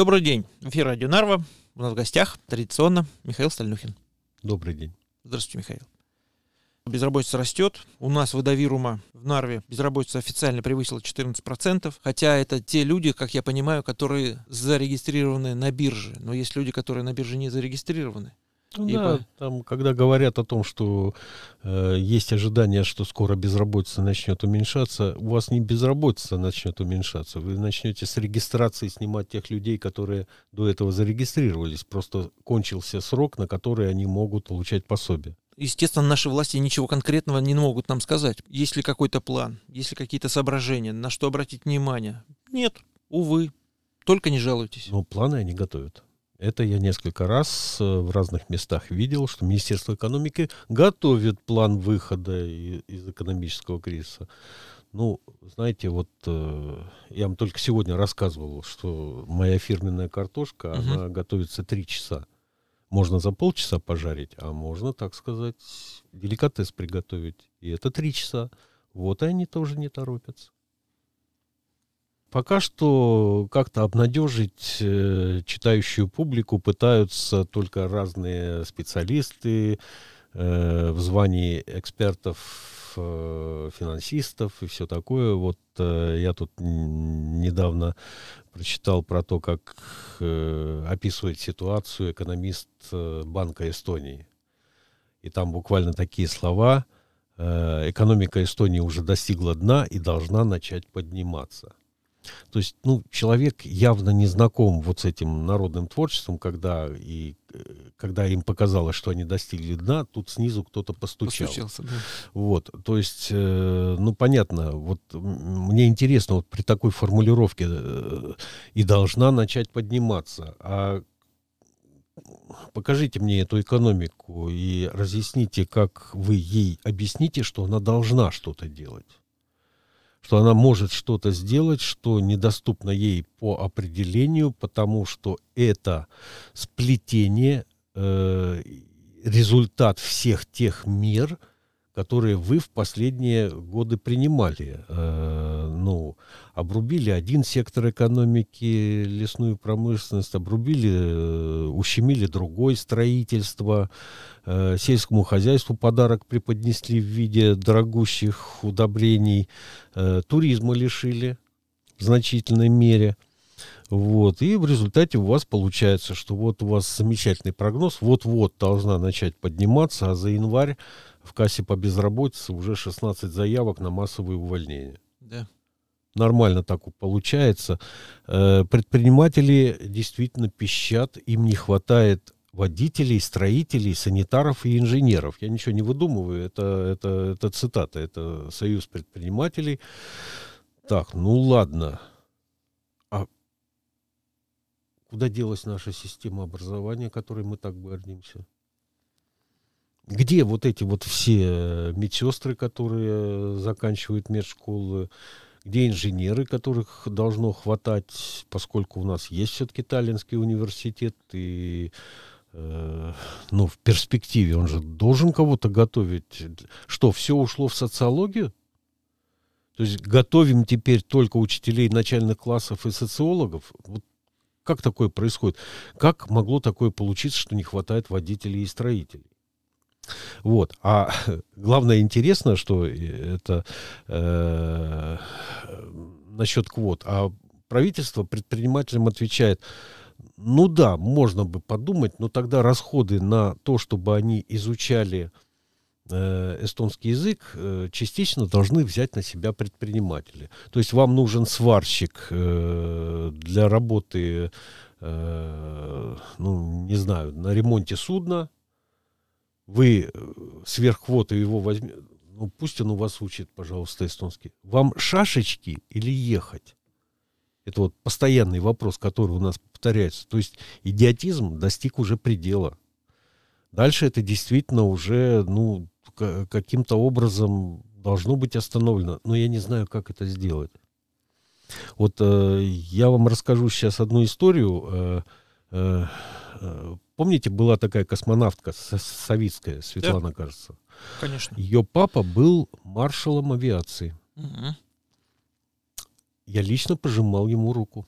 Добрый день. Эфир Радио Нарва. У нас в гостях традиционно Михаил Стальнюхин. Добрый день. Здравствуйте, Михаил. Безработица растет. У нас в Эдовирума, в Нарве, безработица официально превысила 14%. Хотя это те люди, как я понимаю, которые зарегистрированы на бирже. Но есть люди, которые на бирже не зарегистрированы. Ну, и да, по... там, когда говорят о том, что э, есть ожидание, что скоро безработица начнет уменьшаться, у вас не безработица начнет уменьшаться. Вы начнете с регистрации снимать тех людей, которые до этого зарегистрировались. Просто кончился срок, на который они могут получать пособие. Естественно, наши власти ничего конкретного не могут нам сказать. Есть ли какой-то план, есть ли какие-то соображения, на что обратить внимание? Нет, увы, только не жалуйтесь. Но планы они готовят. Это я несколько раз э, в разных местах видел, что Министерство экономики готовит план выхода из экономического кризиса. Ну, знаете, вот э, я вам только сегодня рассказывал, что моя фирменная картошка, угу. она готовится три часа. Можно за полчаса пожарить, а можно, так сказать, деликатес приготовить. И это три часа. Вот и они тоже не торопятся. Пока что как-то обнадежить э, читающую публику пытаются только разные специалисты э, в звании экспертов, э, финансистов и все такое. Вот я тут недавно прочитал про то, как описывает ситуацию экономист Банка Эстонии. И там буквально такие слова. экономика Эстонии уже достигла дна и должна начать подниматься. То есть, ну, человек явно не знаком вот с этим народным творчеством, когда, и, э, когда им показалось, что они достигли дна, тут снизу кто-то постучал. Постучался, да. Вот, то есть, э, ну, понятно, вот мне интересно, вот при такой формулировке э, и должна начать подниматься, а покажите мне эту экономику и разъясните, как вы ей объясните, что она должна что-то делать что она может что-то сделать, что недоступно ей по определению, потому что это сплетение, э, результат всех тех мер, которые вы в последние годы принимали. Э, ну, обрубили один сектор экономики, лесную промышленность, обрубили, э, ущемили другой, строительство, э, сельскому хозяйству подарок преподнесли в виде дорогущих удобрений, э, туризма лишили в значительной мере. Вот. И в результате у вас получается, что вот у вас замечательный прогноз, вот-вот должна начать подниматься, а за январь в кассе по безработице уже 16 заявок на массовые увольнения. Да нормально так получается. Э, предприниматели действительно пищат, им не хватает водителей, строителей, санитаров и инженеров. Я ничего не выдумываю, это, это, это цитата, это союз предпринимателей. Так, ну ладно. А куда делась наша система образования, которой мы так гордимся? Где вот эти вот все э, медсестры, которые э, заканчивают медшколы, школы где инженеры, которых должно хватать, поскольку у нас есть все-таки Таллинский университет, и э, ну, в перспективе он же должен кого-то готовить. Что, все ушло в социологию? То есть готовим теперь только учителей начальных классов и социологов? Вот как такое происходит? Как могло такое получиться, что не хватает водителей и строителей? Вот. А главное интересно, что э, это э, насчет квот. А правительство предпринимателям отвечает, ну да, можно бы подумать, но тогда расходы на то, чтобы они изучали э, эстонский язык э, частично должны взять на себя предприниматели. То есть вам нужен сварщик для работы, ну, не знаю, на ремонте судна, вы э, сверхквоты его возьмете, ну пусть он у вас учит, пожалуйста, эстонский. Вам шашечки или ехать? Это вот постоянный вопрос, который у нас повторяется. То есть идиотизм достиг уже предела. Дальше это действительно уже, ну, каким-то образом должно быть остановлено. Но я не знаю, как это сделать. Вот э, я вам расскажу сейчас одну историю. Э, э, Э, помните, была такая космонавтка советская, Светлана, да. кажется? Конечно. Ее папа был маршалом авиации. Угу. Я лично пожимал ему руку.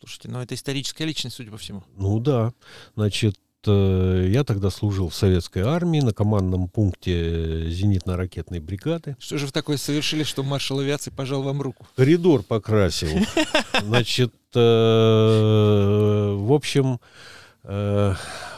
Слушайте, ну это историческая личность, судя по всему. Ну да. Значит, э, я тогда служил в советской армии на командном пункте э, зенитно-ракетной бригады. Что же вы такое совершили, что маршал авиации пожал вам руку? Коридор покрасил. Значит, в общем, Э,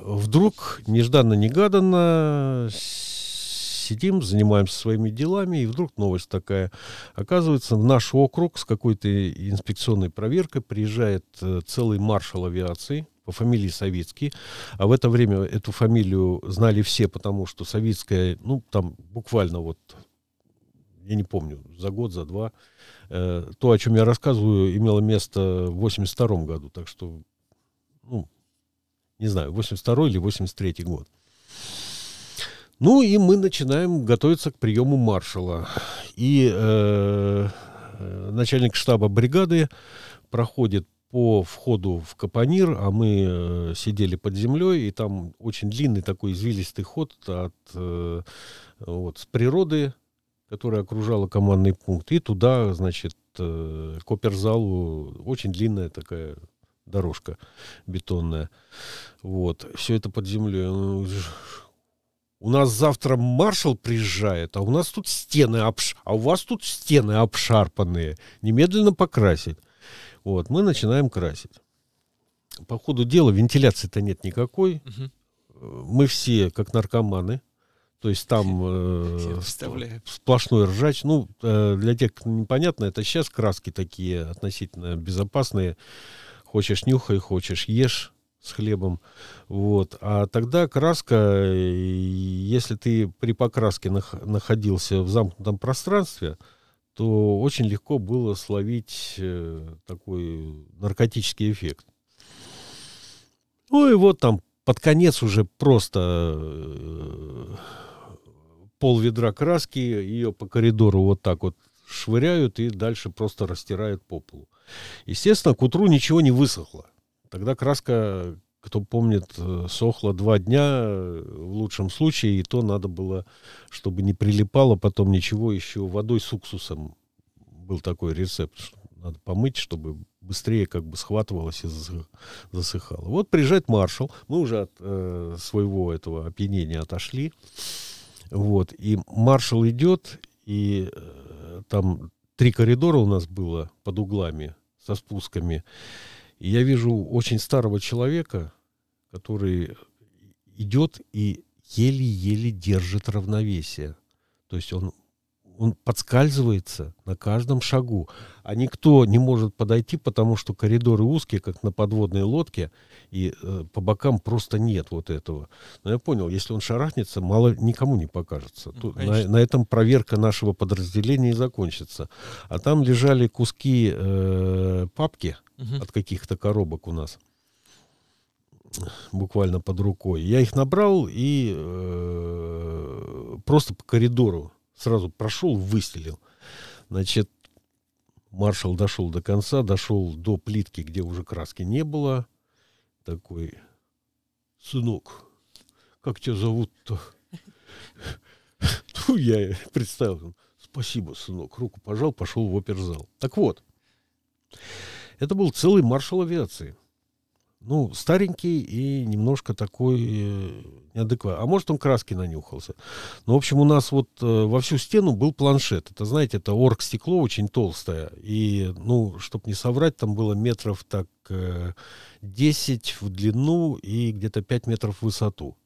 вдруг, нежданно-негаданно, сидим, занимаемся своими делами, и вдруг новость такая. Оказывается, в наш округ с какой-то инспекционной проверкой приезжает э, целый маршал авиации по фамилии Советский. А в это время эту фамилию знали все, потому что Советская, ну, там буквально вот, я не помню, за год, за два. Э, то, о чем я рассказываю, имело место в 82 году. Так что, ну, не знаю, 82 или 83 год. Ну и мы начинаем готовиться к приему маршала. И э, начальник штаба бригады проходит по входу в Капонир, а мы э, сидели под землей, и там очень длинный такой извилистый ход от э, вот, с природы, которая окружала командный пункт, и туда, значит, э, к оперзалу очень длинная такая дорожка бетонная. Вот. Все это под землей. Ну, у нас завтра маршал приезжает, а у нас тут стены обш... а у вас тут стены обшарпанные. Немедленно покрасить. Вот, мы начинаем красить. По ходу дела вентиляции-то нет никакой. Угу. Мы все как наркоманы. То есть там э, сплошной ржач. Ну, э, для тех, кто непонятно, это сейчас краски такие относительно безопасные. Хочешь нюхай, хочешь ешь с хлебом. Вот. А тогда краска, если ты при покраске находился в замкнутом пространстве, то очень легко было словить э, такой наркотический эффект. Ну и вот там под конец уже просто э, пол ведра краски ее по коридору вот так вот швыряют и дальше просто растирают по полу. Естественно, к утру ничего не высохло. Тогда краска, кто помнит, э, сохла два дня э, в лучшем случае, и то надо было, чтобы не прилипало потом ничего, еще водой с уксусом был такой рецепт, что надо помыть, чтобы быстрее как бы схватывалось и засыхало. Вот приезжает маршал, мы уже от э, своего этого опьянения отошли, вот, и маршал идет, и э, там три коридора у нас было под углами, со спусками. И я вижу очень старого человека, который идет и еле-еле держит равновесие. То есть он он подскальзывается на каждом шагу. А никто не может подойти, потому что коридоры узкие, как на подводной лодке, и э, по бокам просто нет вот этого. Но я понял, если он шарахнется, мало никому не покажется. Ну, на, на этом проверка нашего подразделения и закончится. А там лежали куски э, папки угу. от каких-то коробок у нас буквально под рукой. Я их набрал и э, просто по коридору сразу прошел, выстрелил. Значит, маршал дошел до конца, дошел до плитки, где уже краски не было. Такой, сынок, как тебя зовут-то? Ну, я представил. Спасибо, сынок. Руку пожал, пошел в оперзал. Так вот, это был целый маршал авиации. Ну, старенький и немножко такой э, неадекватно. А может, он краски нанюхался. Ну, в общем, у нас вот э, во всю стену был планшет. Это, знаете, это орг-стекло очень толстое. И, ну, чтобы не соврать, там было метров так э, 10 в длину и где-то 5 метров в высоту.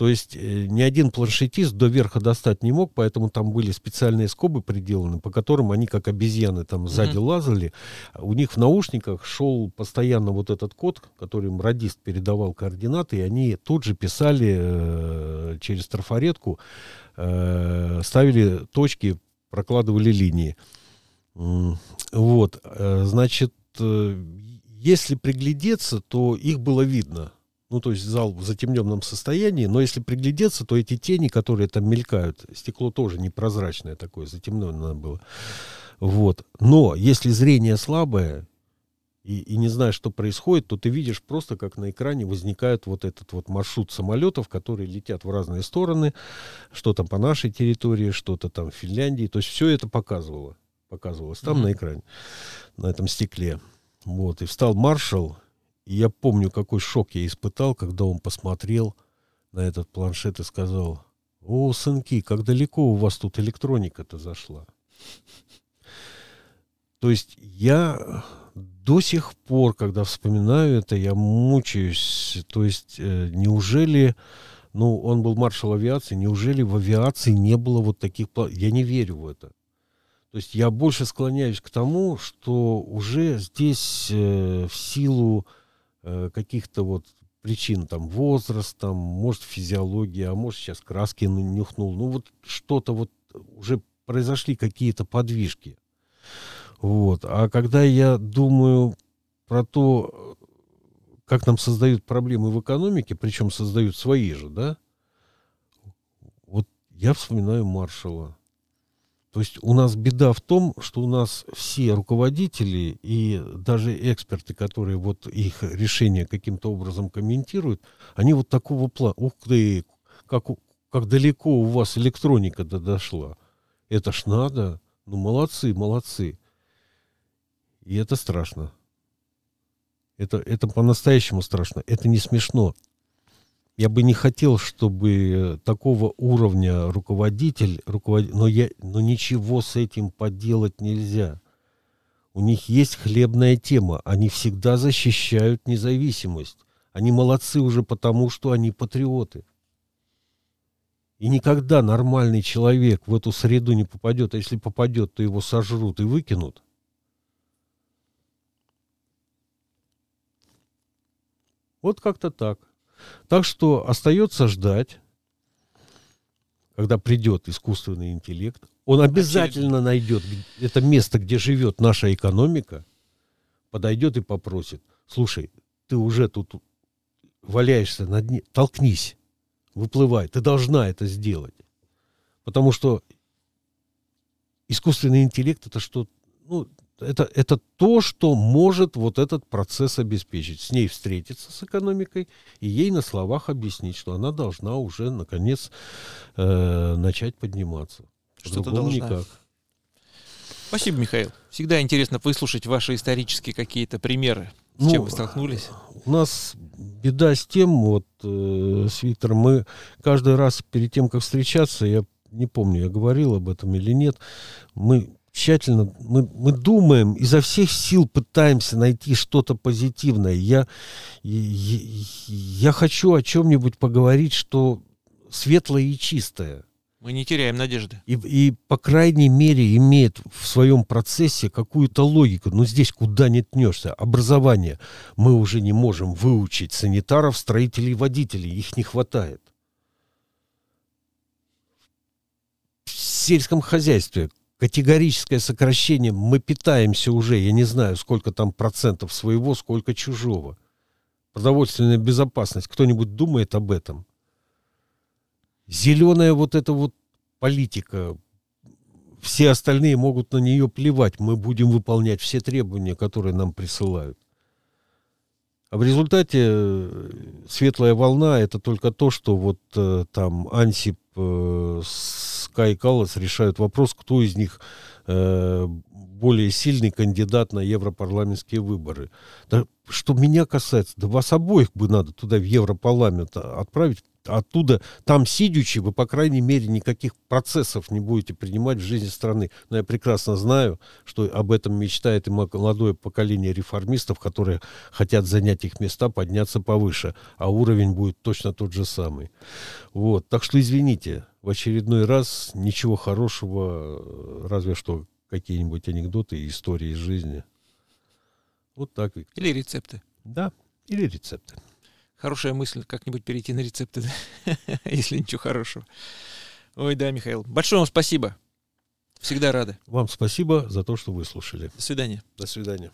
То есть э, ни один планшетист до верха достать не мог, поэтому там были специальные скобы приделаны, по которым они как обезьяны там сзади mm-hmm. лазали. У них в наушниках шел постоянно вот этот код, который им радист передавал координаты, и они тут же писали э, через трафаретку, э, ставили точки, прокладывали линии. Вот, э, значит, э, если приглядеться, то их было видно ну, то есть зал в затемненном состоянии, но если приглядеться, то эти тени, которые там мелькают, стекло тоже непрозрачное такое, затемненное было. Вот. Но если зрение слабое, и, и не знаешь, что происходит, то ты видишь просто, как на экране возникает вот этот вот маршрут самолетов, которые летят в разные стороны, что там по нашей территории, что-то там в Финляндии. То есть все это показывало, показывалось там mm-hmm. на экране, на этом стекле. Вот, и встал маршал, и я помню, какой шок я испытал, когда он посмотрел на этот планшет и сказал, «О, сынки, как далеко у вас тут электроника-то зашла?» То есть я до сих пор, когда вспоминаю это, я мучаюсь. То есть э, неужели, ну, он был маршал авиации, неужели в авиации не было вот таких... Я не верю в это. То есть я больше склоняюсь к тому, что уже здесь э, в силу Э, каких-то вот причин, там, возраст, там, может, физиология, а может, сейчас краски нюхнул. Ну, вот что-то вот уже произошли какие-то подвижки. Вот. А когда я думаю про то, как нам создают проблемы в экономике, причем создают свои же, да, вот я вспоминаю Маршала. То есть у нас беда в том, что у нас все руководители и даже эксперты, которые вот их решения каким-то образом комментируют, они вот такого плана. Ух ты, как, как далеко у вас электроника-то дошла. Это ж надо. Ну, молодцы, молодцы. И это страшно. Это, это по-настоящему страшно. Это не смешно я бы не хотел, чтобы э, такого уровня руководитель, руковод... но, я... но ничего с этим поделать нельзя. У них есть хлебная тема, они всегда защищают независимость. Они молодцы уже потому, что они патриоты. И никогда нормальный человек в эту среду не попадет, а если попадет, то его сожрут и выкинут. Вот как-то так. Так что остается ждать, когда придет искусственный интеллект. Он обязательно найдет это место, где живет наша экономика, подойдет и попросит, слушай, ты уже тут валяешься на дне, толкнись, выплывай, ты должна это сделать. Потому что искусственный интеллект это что, ну, это, это то, что может вот этот процесс обеспечить. С ней встретиться с экономикой и ей на словах объяснить, что она должна уже, наконец, э, начать подниматься. Что-то должна. Никак. Спасибо, Михаил. Всегда интересно выслушать ваши исторические какие-то примеры. С ну, чем вы столкнулись? У нас беда с тем, вот э, с Виктором, мы каждый раз перед тем, как встречаться, я не помню, я говорил об этом или нет, мы тщательно, мы, мы думаем, изо всех сил пытаемся найти что-то позитивное. Я, я, я хочу о чем-нибудь поговорить, что светлое и чистое. Мы не теряем надежды. И, и, по крайней мере, имеет в своем процессе какую-то логику. Но здесь куда не тнешься. Образование. Мы уже не можем выучить санитаров, строителей, водителей. Их не хватает. В сельском хозяйстве категорическое сокращение, мы питаемся уже, я не знаю, сколько там процентов своего, сколько чужого. Продовольственная безопасность, кто-нибудь думает об этом? Зеленая вот эта вот политика, все остальные могут на нее плевать, мы будем выполнять все требования, которые нам присылают. А в результате э, светлая волна это только то, что вот э, там Ансип э, с Пока и Каллас решают вопрос, кто из них э, более сильный кандидат на европарламентские выборы. Да, что меня касается, да вас обоих бы надо туда в Европарламент отправить, оттуда, там сидячи, вы, по крайней мере, никаких процессов не будете принимать в жизни страны. Но я прекрасно знаю, что об этом мечтает и молодое поколение реформистов, которые хотят занять их места, подняться повыше, а уровень будет точно тот же самый. Вот. Так что извините, в очередной раз ничего хорошего, разве что какие-нибудь анекдоты и истории из жизни. Вот так, Виктор. Или рецепты. Да, или рецепты. Хорошая мысль как-нибудь перейти на рецепты, если ничего хорошего. Ой, да, Михаил. Большое вам спасибо. Всегда рады. Вам спасибо за то, что вы слушали. До свидания. До свидания.